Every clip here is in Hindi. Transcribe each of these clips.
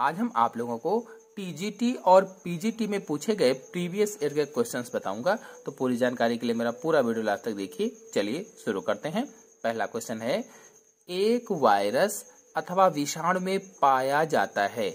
आज हम आप लोगों को टीजीटी और पीजीटी में पूछे गए प्रीवियस ईयर के क्वेश्चंस बताऊंगा तो पूरी जानकारी के लिए मेरा पूरा वीडियो लास्ट तक देखिए चलिए शुरू करते हैं पहला क्वेश्चन है एक वायरस अथवा विषाणु में पाया जाता है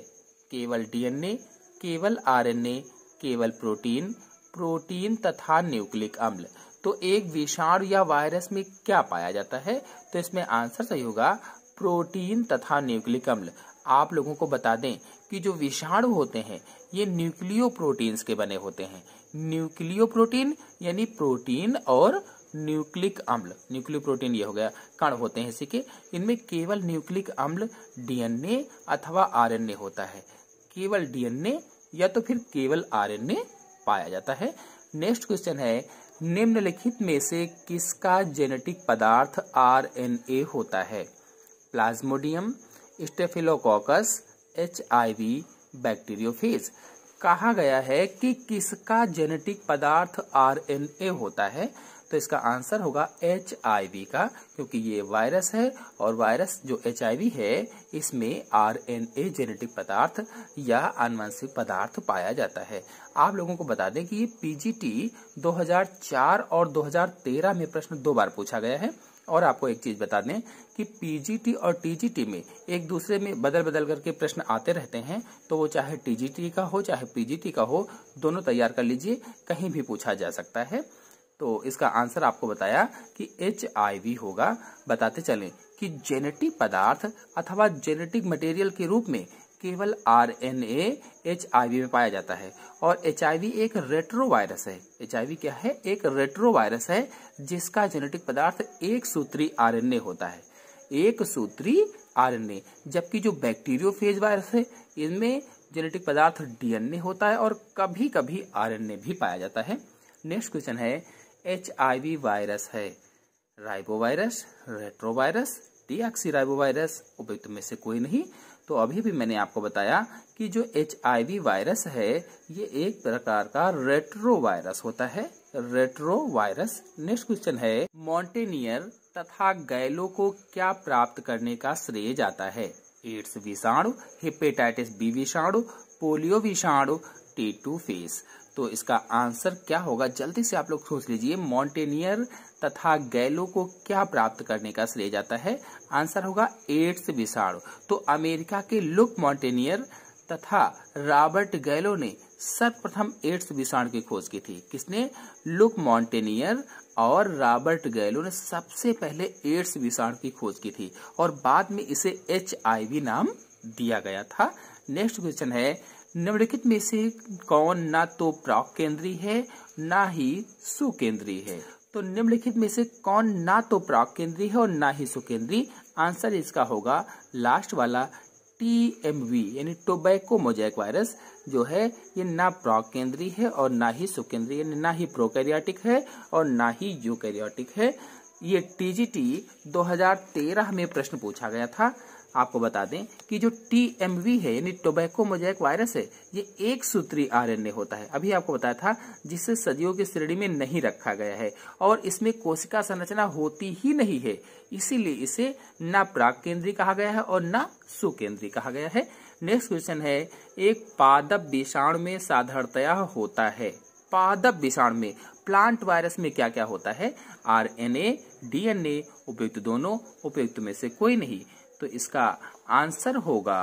केवल डीएनए केवल आरएनए केवल प्रोटीन प्रोटीन तथा न्यूक्लिक अम्ल तो एक विषाणु या वायरस में क्या पाया जाता है तो इसमें आंसर सही होगा प्रोटीन तथा न्यूक्लिक अम्ल आप लोगों को बता दें कि जो विषाणु होते हैं ये न्यूक्लियो प्रोटीन्स के बने होते हैं न्यूक्लियो प्रोटीन यानी प्रोटीन और न्यूक्लिक अम्ल न्यूक्लियो प्रोटीन ये हो गया कण होते हैं इसी के इनमें केवल न्यूक्लिक अम्ल डीएनए अथवा आर होता है केवल डीएनए या तो फिर केवल आर पाया जाता है नेक्स्ट क्वेश्चन है निम्नलिखित में से किसका जेनेटिक पदार्थ आरएनए होता है plasmodium staphylococcus H I V bacteriophage कहा गया है कि किसका जेनेटिक पदार्थ आरएनए होता है तो इसका आंसर होगा एच का क्योंकि ये वायरस है और वायरस जो एच है इसमें आरएनए जेनेटिक पदार्थ या आनुवंशिक पदार्थ पाया जाता है आप लोगों को बता दें कि ये पीजीटी 2004 और 2013 में प्रश्न दो बार पूछा गया है और आपको एक चीज बता दें कि पीजीटी और टीजीटी में एक दूसरे में बदल बदल करके प्रश्न आते रहते हैं तो वो चाहे टीजीटी का हो चाहे पीजीटी का हो दोनों तैयार कर लीजिए कहीं भी पूछा जा सकता है तो इसका आंसर आपको बताया कि एच होगा बताते चलें कि जेनेटिक पदार्थ अथवा जेनेटिक मटेरियल के रूप में केवल आर एन वी में पाया जाता है और वी एक रेट्रो वायरस है वी क्या है एक रेट्रो वायरस है जिसका जेनेटिक पदार्थ एक सूत्री ए होता है एक सूत्री ए जबकि जो फेज वायरस है इनमें जेनेटिक पदार्थ डीएनए होता है और कभी कभी आरएनए भी पाया जाता है नेक्स्ट क्वेश्चन है एच वायरस है राइबोवायरस रेट्रोवायरस राइबोवायरस उपयुक्त में से कोई नहीं तो अभी भी मैंने आपको बताया कि जो एच वायरस है ये एक प्रकार का रेट्रो वायरस होता है रेट्रो वायरस नेक्स्ट क्वेश्चन है मॉन्टेनियर तथा गैलो को क्या प्राप्त करने का श्रेय जाता है एड्स विषाणु हिपेटाइटिस बी विषाणु पोलियो विषाणु टी टू फेस तो इसका आंसर क्या होगा जल्दी से आप लोग सोच लीजिए मॉन्टेनियर तथा गैलो को क्या प्राप्त करने का श्रेय जाता है आंसर होगा एड्स विषाणु तो अमेरिका के लुक मॉन्टेनियर तथा रॉबर्ट गैलो ने सर्वप्रथम एड्स विषाणु की खोज की थी किसने लुक मॉन्टेनियर और रॉबर्ट गैलो ने सबसे पहले एड्स विषाणु की खोज की थी और बाद में इसे एच नाम दिया गया था नेक्स्ट क्वेश्चन है निम्नलिखित में से कौन ना तो प्रॉक केंद्रीय है ना ही सुकेंद्रीय है तो निम्नलिखित में से कौन ना तो प्राक केंद्रीय है और ना ही सुकेंद्रीय आंसर इसका होगा लास्ट वाला टी एम वी यानी टोबैको मोजैक वायरस जो है ये ना प्राक केंद्रीय है और ना ही सुकेंद्रीय यानी ना ही प्रोकैरियोटिक है और ना ही यूकैरियोटिक है ये टीजीटी 2013 में प्रश्न पूछा गया था आपको बता दें कि जो टी है यानी टोबैको मोजैक वायरस है ये एक सूत्री आरएनए होता है अभी आपको बताया था जिसे सदियों की श्रेणी में नहीं रखा गया है और इसमें कोशिका संरचना होती ही नहीं है इसीलिए इसे न प्राग केंद्रीय कहा गया है और न सुकेंद्रीय कहा गया है नेक्स्ट क्वेश्चन है एक पादप विषाण में साधारणतया होता है पादप विषाण में प्लांट वायरस में क्या क्या होता है आरएनए डीएनए उपयुक्त दोनों उपयुक्त में से कोई नहीं तो इसका आंसर होगा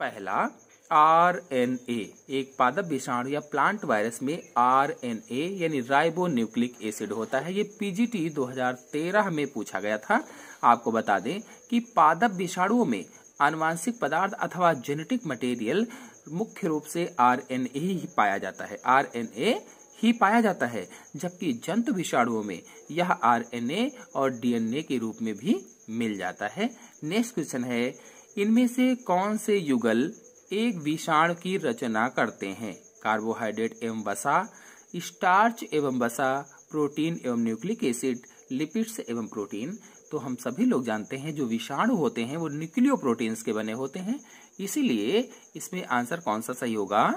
पहला आर एन ए एक पादप विषाणु या प्लांट वायरस में आर एन ए यानी राइबो न्यूक्लिक एसिड होता है ये पीजीटी 2013 में पूछा गया था आपको बता दें कि पादप विषाणुओं में आनुवांशिक पदार्थ अथवा जेनेटिक मटेरियल मुख्य रूप से आर एन ए ही पाया जाता है आर एन ए ही पाया जाता है जबकि जंतु विषाणुओं में यह आरएनए और डीएनए के रूप में भी मिल जाता है नेक्स्ट क्वेश्चन है इनमें से कौन से युगल एक विषाणु की रचना करते हैं कार्बोहाइड्रेट एवं वसा स्टार्च एवं वसा प्रोटीन एवं न्यूक्लिक एसिड लिपिड्स एवं प्रोटीन तो हम सभी लोग जानते हैं जो विषाणु होते हैं वो न्यूक्लियो प्रोटीन के बने होते हैं इसीलिए इसमें आंसर कौन सा सही होगा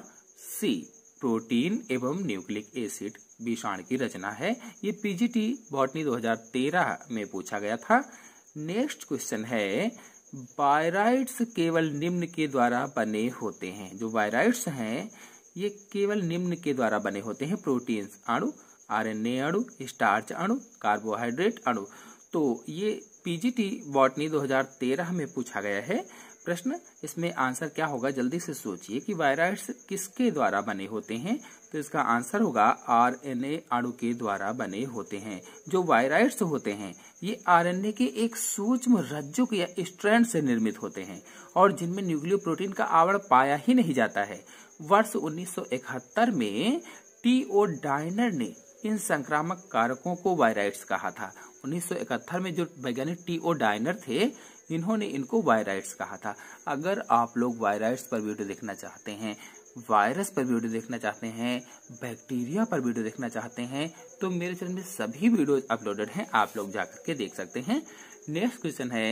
सी प्रोटीन एवं न्यूक्लिक एसिड विषाण की रचना है ये पीजीटी बॉटनी 2013 में पूछा गया था नेक्स्ट क्वेश्चन है वायराइड्स केवल निम्न के द्वारा बने होते हैं जो वायराइड्स हैं ये केवल निम्न के द्वारा बने होते हैं प्रोटीन अणु आरएनए अणु स्टार्च अणु कार्बोहाइड्रेट अणु तो ये पीजीटी बॉटनी 2013 में पूछा गया है प्रश्न इसमें आंसर क्या होगा जल्दी से सोचिए कि वायरस किसके द्वारा बने होते हैं तो इसका आंसर होगा आरएनए अणु के द्वारा बने होते हैं जो वायरस होते हैं ये आरएनए के एक सूक्ष्म रज्जुक या स्ट्रैंड से निर्मित होते हैं और जिनमें न्यूक्लियो प्रोटीन का आवरण पाया ही नहीं जाता है वर्ष उन्नीस में टी ओ डायनर ने इन संक्रामक कारकों को वायराइड्स कहा था उन्नीस में जो वैज्ञानिक टी ओ डायनर थे इन्होंने इनको वायराइड्स कहा था अगर आप लोग वायराइड्स पर वीडियो देखना चाहते हैं वायरस पर वीडियो देखना चाहते हैं बैक्टीरिया पर वीडियो देखना चाहते हैं तो मेरे चैनल में सभी वीडियो अपलोडेड हैं आप लोग जाकर के देख सकते हैं नेक्स्ट क्वेश्चन है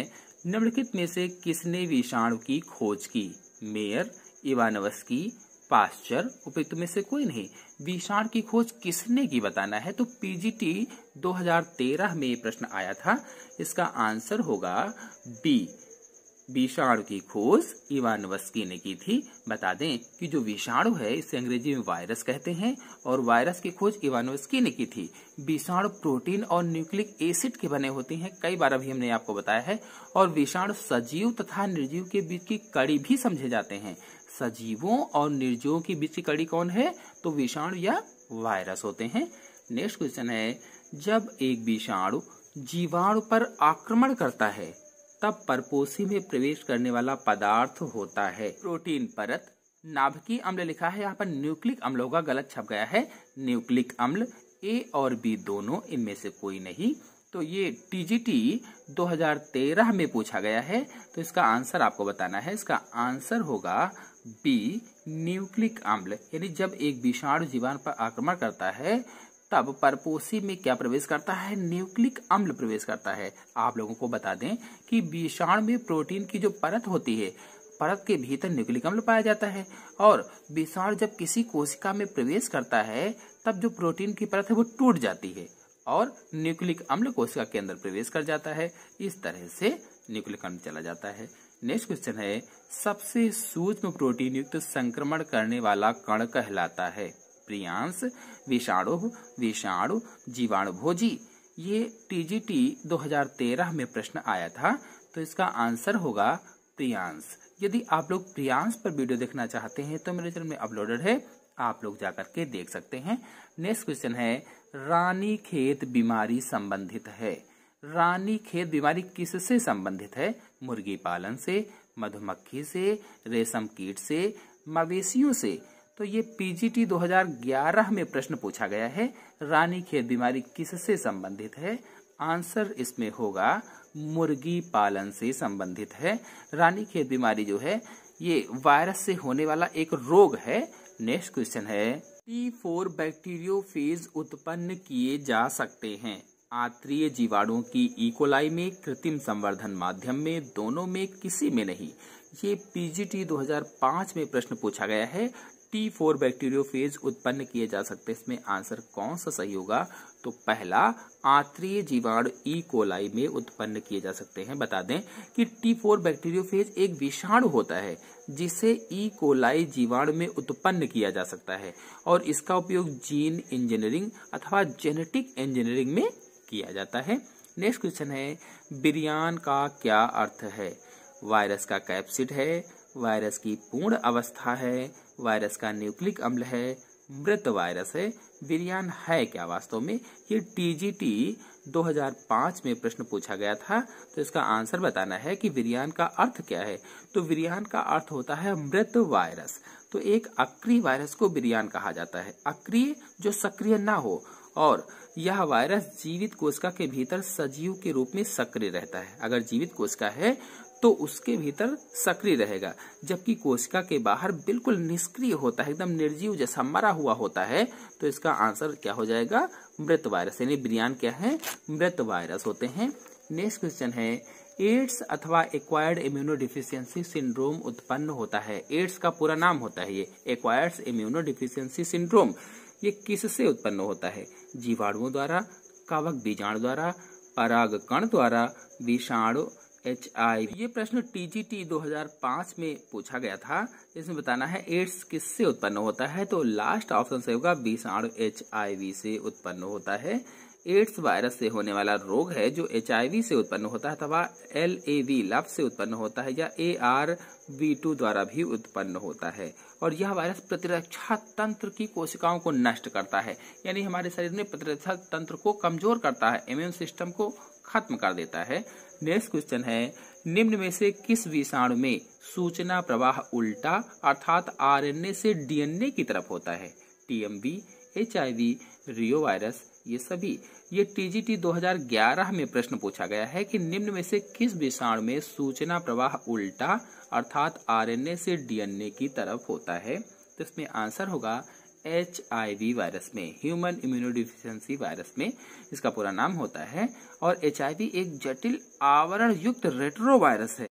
निम्नलिखित में से किसने विषाणु की खोज की मेयर इवानवस्की पाश्चर उपयुक्त में से कोई नहीं विषाण की खोज किसने की बताना है तो पीजीटी 2013 में प्रश्न आया था इसका आंसर होगा बी विषाणु की खोज इवानवस्की ने की थी बता दें कि जो विषाणु है इसे अंग्रेजी में वायरस कहते हैं और वायरस की खोज इवानवस्की ने की थी विषाणु प्रोटीन और न्यूक्लिक एसिड के बने होते हैं कई बार अभी हमने आपको बताया है और विषाणु सजीव तथा निर्जीव के बीच की कड़ी भी समझे जाते हैं सजीवों और निर्जीवों के बीच की कड़ी कौन है तो विषाणु या वायरस होते हैं नेक्स्ट क्वेश्चन है जब एक विषाणु जीवाणु पर आक्रमण करता है तब परपोसी में प्रवेश करने वाला पदार्थ होता है प्रोटीन परत नाभिकीय अम्ल लिखा है यहाँ पर न्यूक्लिक अम्लों का गलत छप गया है न्यूक्लिक अम्ल ए और बी दोनों इनमें से कोई नहीं तो ये टीजीटी 2013 में पूछा गया है तो इसका आंसर आपको बताना है इसका आंसर होगा बी न्यूक्लिक अम्ल यानी जब एक विषाणु जीवाणु पर आक्रमण करता है तब परपोसी में क्या प्रवेश करता है न्यूक्लिक अम्ल प्रवेश करता है आप लोगों को बता दें कि विषाण में प्रोटीन की जो परत होती है परत के भीतर न्यूक्लिक अम्ल पाया जाता है और विषाण जब किसी कोशिका में प्रवेश करता है तब जो प्रोटीन की परत है वो टूट जाती है और न्यूक्लिक अम्ल कोशिका के अंदर प्रवेश कर जाता है इस तरह से न्यूक्लिक अम्ल चला जाता है नेक्स्ट क्वेश्चन है सबसे सूक्ष्म प्रोटीन युक्त संक्रमण करने वाला कण कहलाता है प्रियांश विषाणु विषाणु जीवाणु भोजी ये टीजीटी 2013 में प्रश्न आया था तो इसका आंसर होगा प्रियांश यदि आप लोग प्रियांश पर वीडियो देखना चाहते हैं तो मेरे चैनल में अपलोडेड है आप लोग जाकर के देख सकते हैं नेक्स्ट क्वेश्चन है रानी खेत बीमारी संबंधित है रानी खेत बीमारी किससे संबंधित है मुर्गी पालन से मधुमक्खी से रेशम कीट से मवेशियों से तो ये पीजीटी 2011 में प्रश्न पूछा गया है रानी खेत बीमारी किससे संबंधित है आंसर इसमें होगा मुर्गी पालन से संबंधित है रानी खेत बीमारी जो है ये वायरस से होने वाला एक रोग है नेक्स्ट क्वेश्चन है टी फोर बैक्टीरियो फेज उत्पन्न किए जा सकते हैं आत्रीय जीवाणुओं की इकोलाई e. में कृत्रिम संवर्धन माध्यम में दोनों में किसी में नहीं ये पीजीटी 2005 में प्रश्न पूछा गया है टी फोर बैक्टीरियोफेज उत्पन्न किए जा सकते हैं इसमें आंसर कौन सा सही होगा तो पहला आत्रीय जीवाणु ई e. कोलाई में उत्पन्न किए जा सकते हैं बता दें कि टी फोर बैक्टीरियोफेज एक विषाणु होता है जिसे ई e. कोलाई जीवाणु में उत्पन्न किया जा सकता है और इसका उपयोग जीन इंजीनियरिंग अथवा जेनेटिक इंजीनियरिंग में किया जाता है नेक्स्ट क्वेश्चन है बिरयान का क्या अर्थ है वायरस का कैप्सिड है वायरस की पूर्ण अवस्था है वायरस का न्यूक्लिक अम्ल है मृत वायरस है विरियान है क्या वास्तव में ये टीजीटी 2005 में प्रश्न पूछा गया था तो इसका आंसर बताना है कि विरियान का अर्थ क्या है तो विरियान का अर्थ होता है मृत वायरस तो एक अक्रिय वायरस को विरियान कहा जाता है अक्रिय जो सक्रिय ना हो और यह वायरस जीवित कोशिका के भीतर सजीव के रूप में सक्रिय रहता है अगर जीवित कोशिका है तो उसके भीतर सक्रिय रहेगा जबकि कोशिका के बाहर बिल्कुल निष्क्रिय होता है एकदम निर्जीव जैसा मरा हुआ होता है तो इसका आंसर क्या हो जाएगा मृत वायरस यानी बिरियान क्या है मृत वायरस होते हैं नेक्स्ट क्वेश्चन है एड्स अथवा एक्वायर्ड इम्यूनो डिफिशियंसी सिंड्रोम उत्पन्न होता है एड्स का पूरा नाम होता है ये एक्वायर्ड इम्यूनो डिफिशियंसी सिंड्रोम ये किससे उत्पन्न होता है जीवाणुओं द्वारा कवक बीजाणु द्वारा पराग कण द्वारा विषाणु एच आई ये प्रश्न टीजीटी 2005 में पूछा गया था इसमें बताना है एड्स किससे उत्पन्न होता है तो लास्ट ऑप्शन से होगा बीसाण एच आई वी से उत्पन्न होता है एड्स वायरस से होने वाला रोग है जो एच से उत्पन्न होता है अथवा एल ए वी लव से उत्पन्न होता है या ए आर बी टू द्वारा भी उत्पन्न होता है और यह वायरस प्रतिरक्षा तंत्र की कोशिकाओं को नष्ट करता है यानी हमारे शरीर में प्रतिरक्षा तंत्र को कमजोर करता है इम्यून सिस्टम को खत्म कर देता है नेक्स्ट क्वेश्चन है निम्न में से किस विषाणु में सूचना प्रवाह उल्टा अर्थात आरएनए से डीएनए की तरफ होता है टीएमबी एच रियो वायरस ये सभी ये टीजीटी 2011 में प्रश्न पूछा गया है कि निम्न में से किस विषाणु में सूचना प्रवाह उल्टा अर्थात आरएनए से डीएनए की तरफ होता है तो इसमें आंसर होगा एच वायरस में ह्यूमन इम्यूनोडिफिशियंसी वायरस में इसका पूरा नाम होता है और एच एक जटिल आवरण युक्त रेट्रोवायरस है